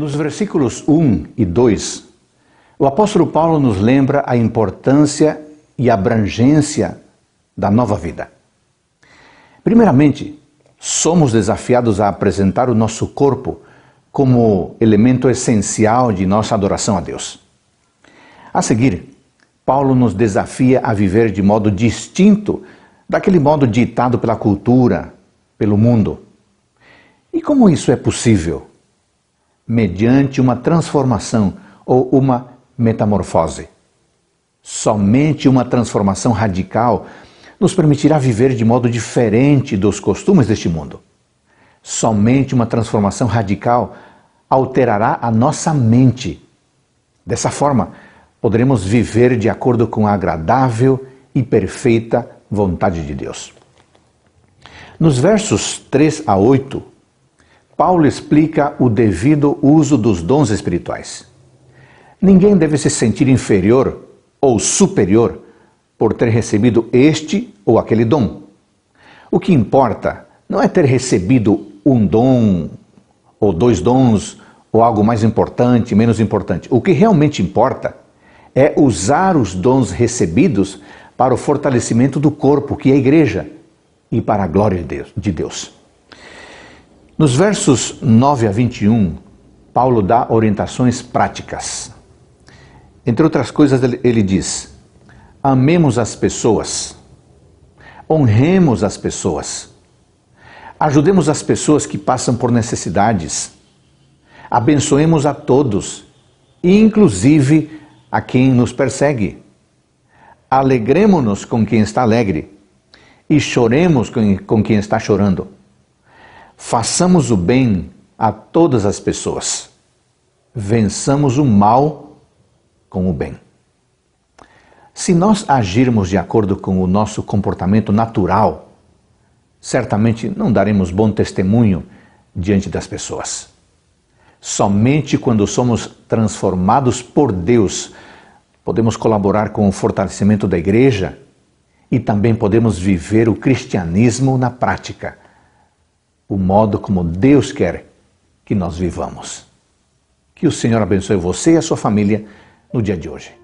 Nos versículos 1 e 2, o apóstolo Paulo nos lembra a importância e abrangência da nova vida. Primeiramente, somos desafiados a apresentar o nosso corpo como elemento essencial de nossa adoração a Deus. A seguir, Paulo nos desafia a viver de modo distinto daquele modo ditado pela cultura, pelo mundo. E como isso é possível? mediante uma transformação ou uma metamorfose. Somente uma transformação radical nos permitirá viver de modo diferente dos costumes deste mundo. Somente uma transformação radical alterará a nossa mente. Dessa forma, poderemos viver de acordo com a agradável e perfeita vontade de Deus. Nos versos 3 a 8, Paulo explica o devido uso dos dons espirituais. Ninguém deve se sentir inferior ou superior por ter recebido este ou aquele dom. O que importa não é ter recebido um dom ou dois dons ou algo mais importante, menos importante. O que realmente importa é usar os dons recebidos para o fortalecimento do corpo, que é a igreja, e para a glória de Deus. Nos versos 9 a 21, Paulo dá orientações práticas. Entre outras coisas, ele diz: amemos as pessoas, honremos as pessoas, ajudemos as pessoas que passam por necessidades, abençoemos a todos, inclusive a quem nos persegue. Alegremos-nos com quem está alegre e choremos com quem está chorando. Façamos o bem a todas as pessoas. Vençamos o mal com o bem. Se nós agirmos de acordo com o nosso comportamento natural, certamente não daremos bom testemunho diante das pessoas. Somente quando somos transformados por Deus podemos colaborar com o fortalecimento da igreja e também podemos viver o cristianismo na prática o modo como Deus quer que nós vivamos. Que o Senhor abençoe você e a sua família no dia de hoje.